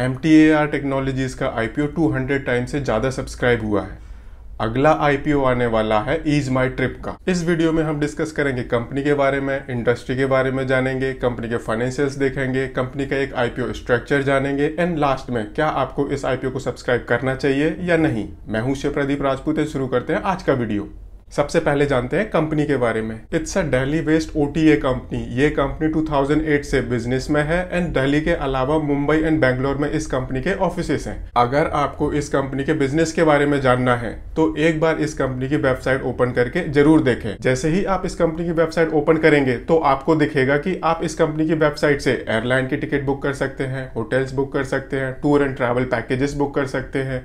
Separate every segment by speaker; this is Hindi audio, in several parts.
Speaker 1: M T A R technologies का I P O two hundred time से ज़्यादा सब्सक्राइब हुआ है अगला आई पी ओ आने वाला है इज माई ट्रिप का इस वीडियो में हम डिस्कस करेंगे कंपनी के बारे में इंडस्ट्री के बारे में जानेंगे कंपनी के फाइनेंशियल्स देखेंगे कंपनी का एक आई पी ओ स्ट्रक्चर जानेंगे एंड लास्ट में क्या आपको इस आई पी ओ को सब्सक्राइब करना चाहिए या नहीं मैं हूं शिव प्रदीप राजपूत शुरू करते हैं आज का वीडियो सबसे पहले जानते हैं कंपनी के बारे में it's a Delhi based O company ये कंपनी 2008 से बिजनेस में है एंड दिल्ली के अलावा मुंबई एंड बेंगलोर में इस कंपनी के ऑफिस हैं अगर आपको इस कंपनी के बिजनेस के बारे में जानना है तो एक बार इस कंपनी की वेबसाइट ओपन करके जरूर देखें जैसे ही आप इस कंपनी की वेबसाइट ओपन करेंगे तो आपको दिखेगा की आप इस कंपनी की वेबसाइट से एयरलाइन की टिकट बुक कर सकते हैं होटल्स बुक कर सकते हैं tour and travel packages book कर सकते हैं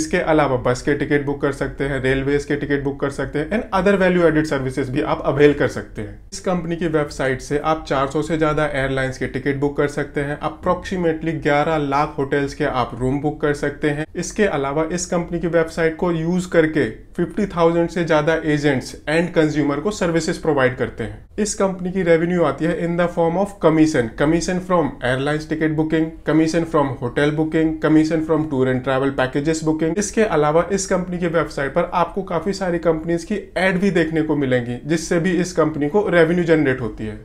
Speaker 1: इसके अलावा बस के टिकट बुक कर सकते हैं रेलवेज के टिकट बुक कर सकते हैं हैं and other value added services भी आप अवेल कर सकते हैं इस कंपनी की वेबसाइट से आप 400 से ज़्यादा एयरलाइंस के टिकट बुक कर सकते हैं अप्रोक्सीमेटली 11 लाख होटल्स के आप रूम बुक कर सकते हैं इसके अलावा इस कंपनी की वेबसाइट को यूज़ करके 50,000 से ज़्यादा एजेंट्स एंड कंज्यूमर को सर्विसेज प्रोवाइड करते हैं इस कंपनी की रेवेन्यू आती है in the form of commission commission from airlines ticket booking commission from hotel booking commission from tour and travel packages booking इसके अलावा इस कंपनी की वेबसाइट पर आपको काफ़ी सारी कंपनीज इसकी एड भी देखने को मिलेंगी जिससे भी इस कंपनी को रेवेन्यू जनरेट होती है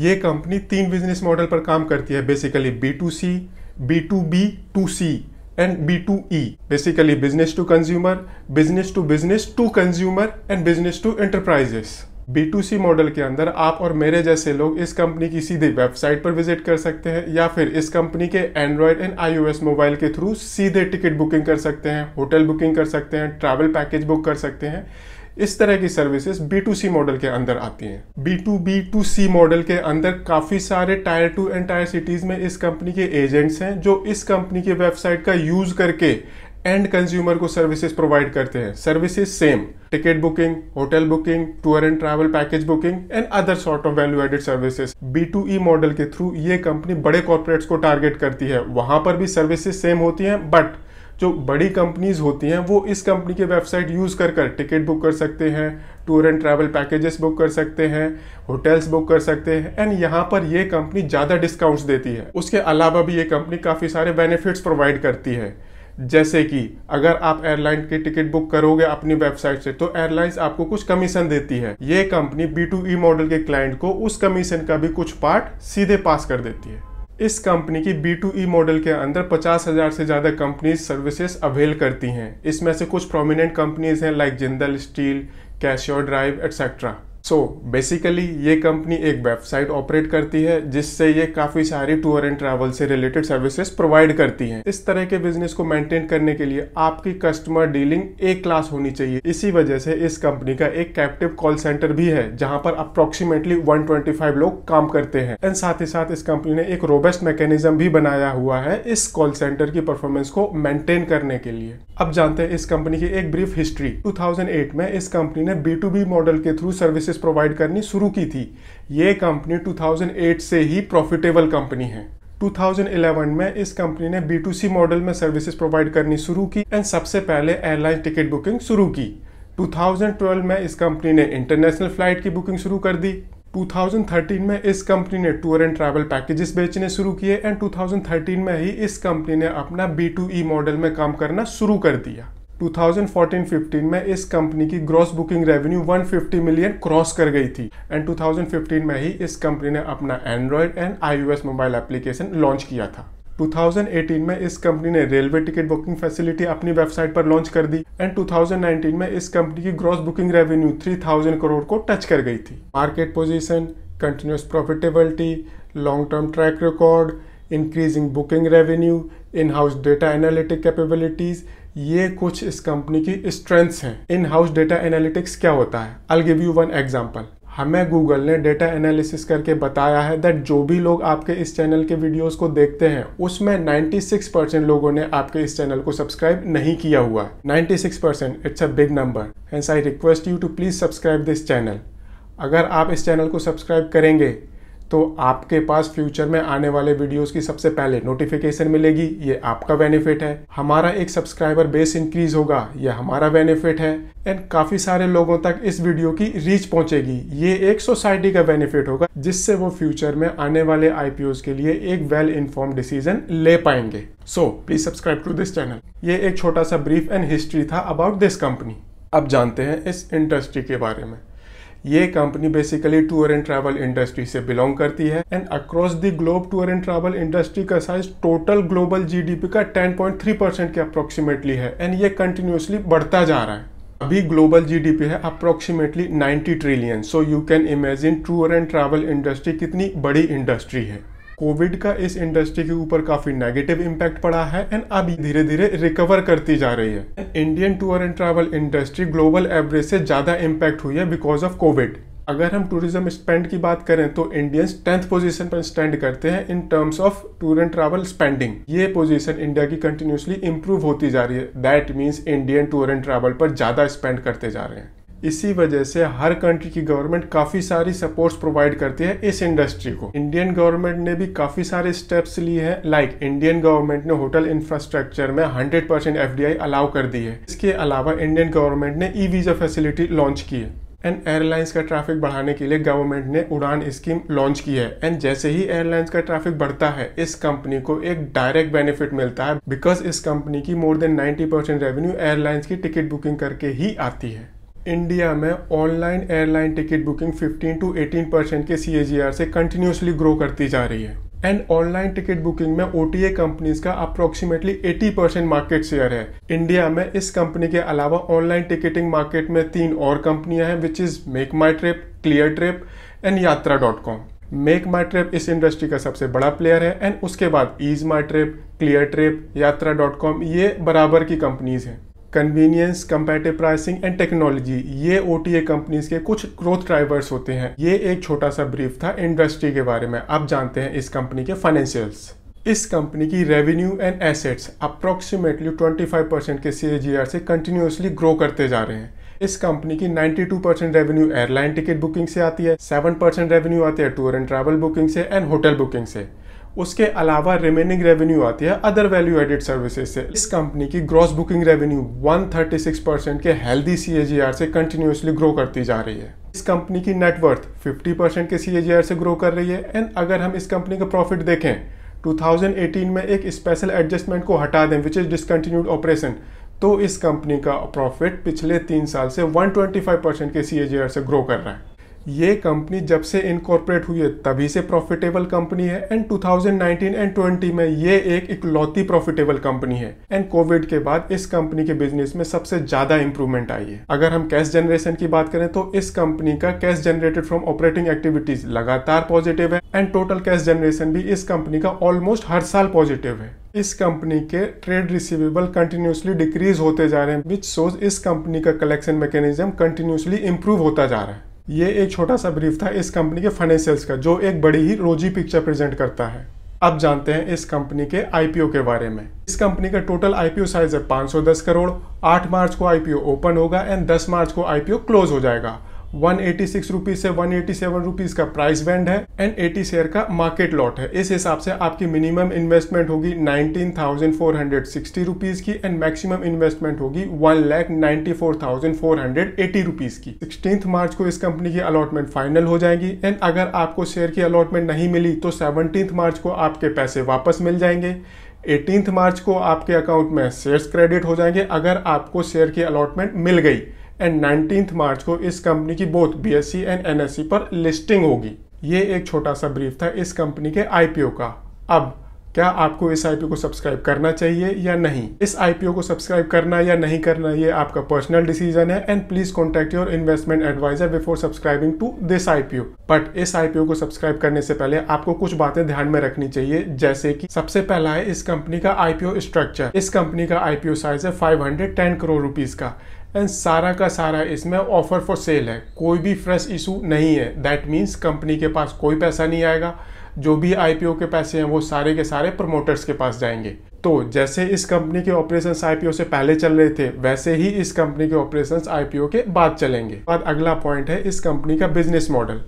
Speaker 1: ये कंपनी तीन बिजनेस मॉडल पर काम करती है basically B to C B to B to C and B to E basically business to consumer business to business to consumer and business to enterprises B to C model के अंदर आप और मेरे जैसे लोग इस कंपनी की सीधे वेबसाइट पर विजिट कर सकते हैं या फिर इस कंपनी के एंड्रॉयड एंड आईओएस मोबाइल के थ्रू सीधे टिकट बुकिंग कर सकते हैं होटल बुकिंग कर सकते हैं ट्रैवल पैकेज बुक कर सकते हैं इस तरह की services B to C model के अंदर आती हैं B to B to C model के अंदर काफ़ी सारे tier two and tier cities में इस कंपनी के एजेंट्स हैं जो इस कंपनी के वेबसाइट का यूज़ करके एंड कंज्यूमर को सर्विसेज प्रोवाइड करते हैं services same ticket booking hotel booking tour and travel package booking and other sort of value added services B to E model के थ्रू ये कंपनी बड़े कॉर्पोरेट्स को टारगेट करती है वहां पर भी सर्विसेज सेम होती हैं बट जो बड़ी कंपनीज होती हैं वो इस कंपनी के वेबसाइट यूज़ कर कर टिकट बुक कर सकते हैं tour and travel packages book कर सकते हैं होटल्स बुक कर सकते हैं एंड यहाँ पर ये कंपनी ज़्यादा डिस्काउंट्स देती है उसके अलावा भी ये कंपनी काफ़ी सारे बेनिफिट्स प्रोवाइड करती है जैसे कि अगर आप एयरलाइन की टिकट बुक करोगे अपनी वेबसाइट से तो एयरलाइंस आपको कुछ कमीशन देती है ये company B to E model के क्लाइंट को उस कमीशन का भी कुछ पार्ट सीधे पास कर देती है इस कंपनी की बी टू ई मॉडल के अंदर पचास हज़ार से ज़्यादा कंपनीज सर्विसेज अवेल करती हैं इसमें से कुछ प्रोमिनेंट कंपनीज हैं like Jindal steel Casio drive etcetera so so, basically ये कंपनी एक वेबसाइट ऑपरेट करती है जिससे ये काफ़ी सारी टूर एंड ट्रैवल से रिलेटेड सर्विसेज प्रोवाइड करती हैं इस तरह के बिजनेस को मेंटेन करने के लिए आपकी कस्टमर डीलिंग ए क्लास होनी चाहिए इसी वजह से इस कंपनी का एक कैप्टिव कॉल सेंटर भी है जहां पर अप्रोक्सीमेटली 125 लोग काम करते हैं एंड साथ ही साथ इस कंपनी ने एक रोबेस्ट मैकेनिज्म भी बनाया हुआ है इस कॉल सेंटर की परफॉर्मेंस को मेंटेन करने के लिए अब जानते हैं इस कंपनी की एक ब्रीफ हिस्ट्री टू में इस कंपनी ने बी मॉडल के थ्रू सर्विसेज सर्विसेज प्रोवाइड करनी शुरू की थी ये कंपनी 2008 से ही प्रॉफिटेबल कंपनी है 2011 में इस कंपनी ने बी मॉडल में सर्विसेज प्रोवाइड करनी शुरू की एंड सबसे पहले एयरलाइन टिकट बुकिंग शुरू की 2012 में इस कंपनी ने इंटरनेशनल फ्लाइट की बुकिंग शुरू कर दी 2013 में इस कंपनी ने टूर एंड ट्रैवल पैकेजेस बेचने शुरू किए एंड 2013 में ही इस कंपनी ने अपना बी मॉडल e में काम करना शुरू कर दिया 2014-15 में इस कंपनी की gross booking revenue 150 million cross कर गई थी एंड 2015 में ही इस कंपनी ने अपना Android and iOS mobile application launch किया था 2018 में इस कंपनी ने रेलवे टिकट बुकिंग फैसिलिटी अपनी वेबसाइट पर लॉन्च कर दी एंड 2019 में इस कंपनी की ग्रॉस बुकिंग रेवेन्यू 3000 करोड़ को टच कर गई थी market position continuous profitability long term track record increasing booking revenue in house data analytic capabilities ये कुछ इस कंपनी की स्ट्रेंथ्स हैं इन हाउस डेटा एनालिटिक्स क्या होता है I give you one example हमें गूगल ने डेटा एनालिसिस करके बताया है दैट जो भी लोग आपके इस चैनल के वीडियोस को देखते हैं उसमें 96 परसेंट लोगों ने आपके इस चैनल को सब्सक्राइब नहीं किया हुआ है six percent it's a big number and I request you to please subscribe this channel अगर आप इस चैनल को सब्सक्राइब करेंगे तो आपके पास फ्यूचर में आने वाले वीडियोस की सबसे पहले नोटिफिकेशन मिलेगी ये आपका बेनिफिट है हमारा एक सब्सक्राइबर बेस इंक्रीज होगा ये हमारा बेनिफिट है एंड काफ़ी सारे लोगों तक इस वीडियो की रीच पहुंचेगी ये एक सोसाइटी का बेनिफिट होगा जिससे वो फ्यूचर में आने वाले आईपीओ के लिए एक वेल इन्फॉर्म डिसीजन ले पाएंगे so please subscribe to this channel ये एक छोटा सा ब्रीफ एंड हिस्ट्री था अबाउट दिस कंपनी अब जानते हैं इस इंडस्ट्री के बारे में ये company basically tour and travel industry से बिलोंग करती है and across the globe tour and travel industry का साइज टोटल ग्लोबल जीडीपी का 10.3 परसेंट के अप्रोक्सीमेटली है एंड ये कंटिन्यूसली बढ़ता जा रहा है अभी ग्लोबल जीडीपी है approximately 90 trillion so you can imagine tour and travel industry कितनी बड़ी इंडस्ट्री है कोविड का इस इंडस्ट्री के ऊपर काफी नेगेटिव इम्पैक्ट पड़ा है एंड अब धीरे धीरे रिकवर करती जा रही है Indian tour and travel industry global average से ज्यादा इम्पैक्ट हुई है बिकॉज ऑफ कोविड अगर हम टूरिज्म स्पेंड की बात करें तो इंडियंस टेंथ पोजीशन पर स्टैंड करते हैं in terms of tour and travel spending ये पोजीशन इंडिया की कंटिन्यूसली इंप्रूव होती जा रही है that means Indian tour and travel पर ज़्यादा स्पेंड करते जा रहे हैं इसी वजह से हर कंट्री की गवर्नमेंट काफ़ी सारी सपोर्ट्स प्रोवाइड करती है इस इंडस्ट्री को इंडियन गवर्नमेंट ने भी काफ़ी सारे स्टेप्स लिए हैं लाइक इंडियन गवर्नमेंट ने होटल इंफ्रास्ट्रक्चर में 100 परसेंट एफ अलाउ कर दी है इसके अलावा इंडियन गवर्नमेंट ने ई वीज़ा फैसिलिटी लॉन्च की है एंड एयरलाइंस का ट्रैफिक बढ़ाने के लिए गवर्नमेंट ने उड़ान स्कीम लॉन्च की है एंड जैसे ही एयरलाइंस का ट्रैफिक बढ़ता है इस कंपनी को एक डायरेक्ट बेनिफिट मिलता है बिकॉज इस कंपनी की more than 90 percent revenue airlines की टिकट बुकिंग करके ही आती है इंडिया में online airline ticket booking 15 to 18 percent के सी से कंटिन्यूसली ग्रो करती जा रही है एंड ऑनलाइन टिकट बुकिंग में ओ टी कंपनीज का अप्रोक्सीमेटली 80 परसेंट मार्केट शेयर है इंडिया में इस कंपनी के अलावा ऑनलाइन टिकटिंग मार्केट में तीन और कंपनियां हैं which is Make My Trip Cleartrip and Yatra dot com Make My Trip इस इंडस्ट्री का सबसे बड़ा प्लेयर है एंड उसके बाद ईज माई Trip Cleartrip Yatra dot com ये बराबर की कंपनीज हैं convenience competitive pricing and technology ये ओ टी कंपनीज के कुछ ग्रोथ ड्राइवर्स होते हैं ये एक छोटा सा ब्रीफ था इंडस्ट्री के बारे में अब जानते हैं इस कंपनी के फाइनेंशियल्स इस कंपनी की revenue and assets approximately 25 percent के सी से कंटिन्यूसली ग्रो करते जा रहे हैं इस कंपनी की 92 percent revenue airline ticket booking से आती है 7 परसेंट रेवेन्यू आती है टूर एंड ट्रैवल बुकिंग से एंड होटल बुकिंग से उसके अलावा रिमेनिंग रेवेन्यू आती है अदर वैल्यू एडेड सर्विसेज से इस कंपनी की ग्रॉस बुकिंग रेवेन्यू 136 परसेंट के हेल्दी सी से कंटिन्यूसली ग्रो करती जा रही है इस कंपनी की नेटवर्थ 50 परसेंट के सी से ग्रो कर रही है एंड अगर हम इस कंपनी का प्रॉफिट देखें 2018 में एक स्पेशल एडजस्टमेंट को हटा दें विच इज डिसकंटिन्यूड ऑपरेशन तो इस कंपनी का प्रॉफिट पिछले तीन साल से 125 परसेंट के सी से ग्रो कर रहा है ये कंपनी जब से इनकॉर्पोरेट हुई है तभी से प्रॉफिटेबल कंपनी है एंड 2019 एंड 20 में ये एक इकलौती प्रॉफिटेबल कंपनी है एंड कोविड के बाद इस कंपनी के बिजनेस में सबसे ज्यादा इंप्रूवमेंट आई है अगर हम कैश जनरेशन की बात करें तो इस कंपनी का cash generated from operating activities लगातार पॉजिटिव है एंड टोटल कैश जनरेशन भी इस कंपनी का ऑलमोस्ट हर साल पॉजिटिव है इस कंपनी के ट्रेड रिसीवेबल कंटिन्यूसली डिक्रीज होते जा रहे हैं विच सोज इस कंपनी का कलेक्शन मैकेनिज्म कंटिन्यूसली इंप्रूव होता जा रहा है ये एक छोटा सा ब्रीफ था इस कंपनी के फाइनेंशियल्स का जो एक बड़ी ही रोजी पिक्चर प्रेजेंट करता है अब जानते हैं इस कंपनी के आईपीओ के बारे में इस कंपनी का टोटल आईपीओ साइज है 510 करोड़ 8 मार्च को आईपीओ ओपन होगा एंड 10 मार्च को आईपीओ क्लोज हो जाएगा वन एटी सिक्स रुपीज से वन एटी सेवन रुपीज का प्राइस बैंड है एंड एटी शेयर का मार्केट लॉट है इस हिसाब से आपकी मिनिमम इन्वेस्टमेंट होगी nineteen thousand four hundred sixty rupees की एंड मैक्सिमम इन्वेस्टमेंट होगी one lakh ninety four thousand four hundred eighty rupees की सिक्सटींथ मार्च को इस कंपनी की अलॉटमेंट फाइनल हो जाएगी एंड अगर आपको शेयर की अलॉटमेंट नहीं मिली तो सेवनटीन मार्च को आपके पैसे वापस मिल जाएंगे एटीनथ मार्च को आपके अकाउंट में शेयर्स क्रेडिट हो जाएंगे अगर आपको शेयर की अलॉटमेंट मिल गई एंड नाइनटीन मार्च को इस कंपनी की बोथ बी एंड एन पर लिस्टिंग होगी ये एक छोटा सा ब्रीफ था इस कंपनी के आईपीओ का अब क्या आपको इस आई को सब्सक्राइब करना चाहिए या नहीं इस आई को सब्सक्राइब करना या नहीं करना ये आपका पर्सनल डिसीजन है and please contact your investment advisor before subscribing to this I but इस आई को सब्सक्राइब करने से पहले आपको कुछ बातें ध्यान में रखनी चाहिए जैसे कि सबसे पहला है इस कंपनी का आईपीओ स्ट्रक्चर इस कंपनी का आईपीओ साइज है फाइव करोड़ रुपीज का एंड सारा का सारा इसमें ऑफर फॉर सेल है कोई भी फ्रेश इशू नहीं है दैट मीन्स कंपनी के पास कोई पैसा नहीं आएगा जो भी आईपीओ के पैसे हैं वो सारे के सारे प्रमोटर्स के पास जाएंगे तो जैसे इस कंपनी के ऑपरेशंस आईपीओ से पहले चल रहे थे वैसे ही इस कंपनी के ऑपरेशंस आईपीओ के बाद चलेंगे बाद अगला पॉइंट है इस कंपनी का बिजनेस मॉडल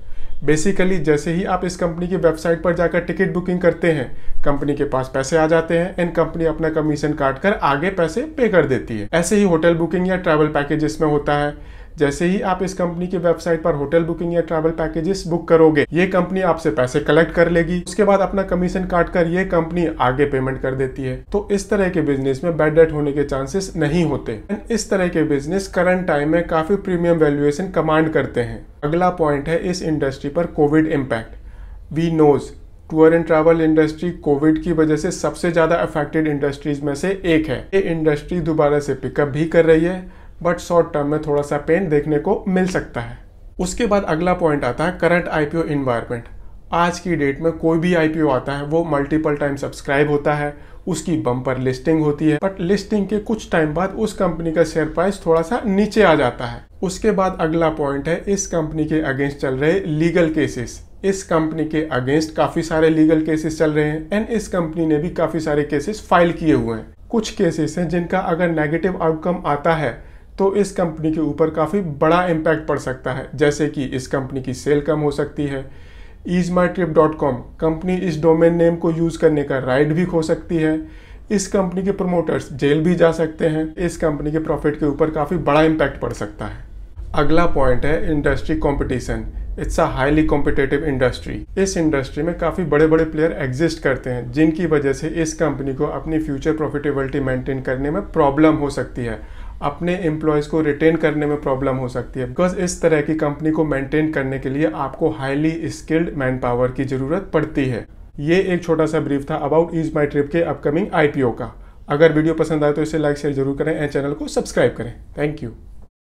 Speaker 1: बेसिकली जैसे ही आप इस कंपनी की वेबसाइट पर जाकर टिकट बुकिंग करते हैं कंपनी के पास पैसे आ जाते हैं एंड कंपनी अपना कमीशन काट कर आगे पैसे पे कर देती है ऐसे ही होटल बुकिंग या ट्रैवल पैकेजेस में होता है जैसे ही आप इस कंपनी की वेबसाइट पर होटल बुकिंग या ट्रैवल पैकेजेस बुक करोगे ये कंपनी आपसे पैसे कलेक्ट कर लेगी उसके बाद अपना कमीशन काट कर ये कंपनी आगे पेमेंट कर देती है तो इस तरह के बिजनेस में बैड डेट होने के चांसेस नहीं होते इस तरह के बिजनेस करंट टाइम में काफी प्रीमियम वैल्यूएशन कमांड करते हैं अगला पॉइंट है इस इंडस्ट्री पर covid impact we knows tour and travel industry covid की वजह से सबसे ज़्यादा अफेक्टेड इंडस्ट्रीज में से एक है ये इंडस्ट्री दोबारा से पिकअप भी कर रही है बट शॉर्ट टर्म में थोड़ा सा पेन देखने को मिल सकता है उसके बाद अगला पॉइंट आता है करंट आई पी इन्वायरमेंट आज की डेट में कोई भी आईपीओ आता है वो मल्टीपल टाइम सब्सक्राइब होता है उसकी बम्पर लिस्टिंग होती है बट लिस्टिंग के कुछ टाइम बाद उस कंपनी का शेयर प्राइस थोड़ा सा नीचे आ जाता है उसके बाद अगला पॉइंट है इस कंपनी के अगेंस्ट चल रहे लीगल केसेस इस कंपनी के अगेंस्ट काफी सारे लीगल केसेस चल रहे हैं एंड इस कंपनी ने भी काफी सारे केसेस फाइल किए हुए हैं कुछ केसेस हैं जिनका अगर नेगेटिव आउटकम आता है तो इस कंपनी के ऊपर काफ़ी बड़ा इम्पैक्ट पड़ सकता है जैसे कि इस कंपनी की सेल कम हो सकती है is my trip dot com company इस डोमेन नेम को यूज़ करने का राइट भी खो सकती है इस कंपनी के प्रमोटर्स जेल भी जा सकते हैं इस कंपनी के प्रॉफिट के ऊपर काफ़ी बड़ा इम्पैक्ट पड़ सकता है अगला पॉइंट है industry competition it's a highly competitive industry इस इंडस्ट्री में काफ़ी बड़े बड़े प्लेयर एग्जिस्ट करते हैं जिनकी वजह से इस कंपनी को अपनी फ्यूचर प्रॉफिटेबिलिटी मेंटेन करने में प्रॉब्लम हो सकती है अपने एम्प्लॉयज़ को रिटेन करने में प्रॉब्लम हो सकती है बिकॉज इस तरह की कंपनी को मेंटेन करने के लिए आपको हाईली स्किल्ड मैन पावर की ज़रूरत पड़ती है ये एक छोटा सा ब्रीफ था अबाउट इज माई ट्रिप के अपकमिंग आईपीओ का अगर वीडियो पसंद आए तो इसे लाइक शेयर जरूर करें एंड चैनल को सब्सक्राइब करें थैंक यू